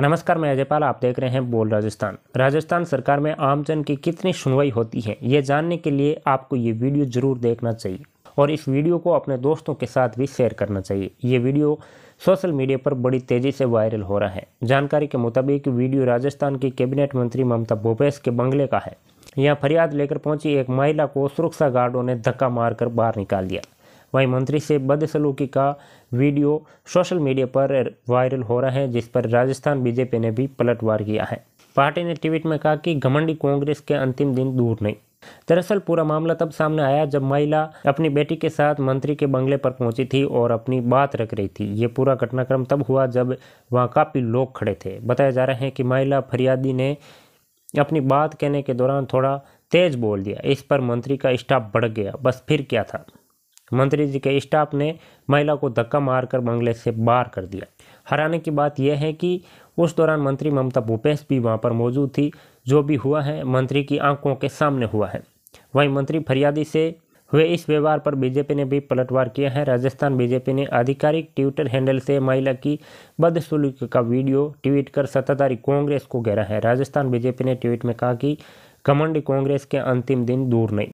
नमस्कार मैं अजयपाल आप देख रहे हैं बोल राजस्थान राजस्थान सरकार में आमजन की कितनी सुनवाई होती है ये जानने के लिए आपको ये वीडियो ज़रूर देखना चाहिए और इस वीडियो को अपने दोस्तों के साथ भी शेयर करना चाहिए ये वीडियो सोशल मीडिया पर बड़ी तेज़ी से वायरल हो रहा है जानकारी के मुताबिक वीडियो राजस्थान की कैबिनेट मंत्री ममता भूपेश के बंगले का है यहाँ फरियाद लेकर पहुंची एक महिला को सुरक्षा गार्डों ने धक्का मारकर बाहर निकाल दिया वहीं मंत्री से बदसलूकी का वीडियो सोशल मीडिया पर वायरल हो रहा है जिस पर राजस्थान बीजेपी ने भी पलटवार किया है पार्टी ने ट्वीट में कहा कि घमंडी कांग्रेस के अंतिम दिन दूर नहीं दरअसल पूरा मामला तब सामने आया जब महिला अपनी बेटी के साथ मंत्री के बंगले पर पहुंची थी और अपनी बात रख रही थी ये पूरा घटनाक्रम तब हुआ जब वहां काफ़ी लोग खड़े थे बताया जा रहा है कि महिला फरियादी ने अपनी बात कहने के दौरान थोड़ा तेज बोल दिया इस पर मंत्री का स्टाफ बढ़ गया बस फिर क्या था मंत्री जी के स्टाफ ने महिला को धक्का मारकर बंगले से बाहर कर दिया हराने की बात यह है कि उस दौरान मंत्री ममता भूपेश भी वहां पर मौजूद थी जो भी हुआ है मंत्री की आंखों के सामने हुआ है वहीं मंत्री फरियादी से हुए इस व्यवहार पर बीजेपी ने भी पलटवार किया है राजस्थान बीजेपी ने आधिकारिक ट्विटर हैंडल से महिला की बदसलूक का वीडियो ट्वीट कर सत्ताधारी कांग्रेस को घेरा है राजस्थान बीजेपी ने ट्वीट में कहा कि कमंडी कांग्रेस के अंतिम दिन दूर नहीं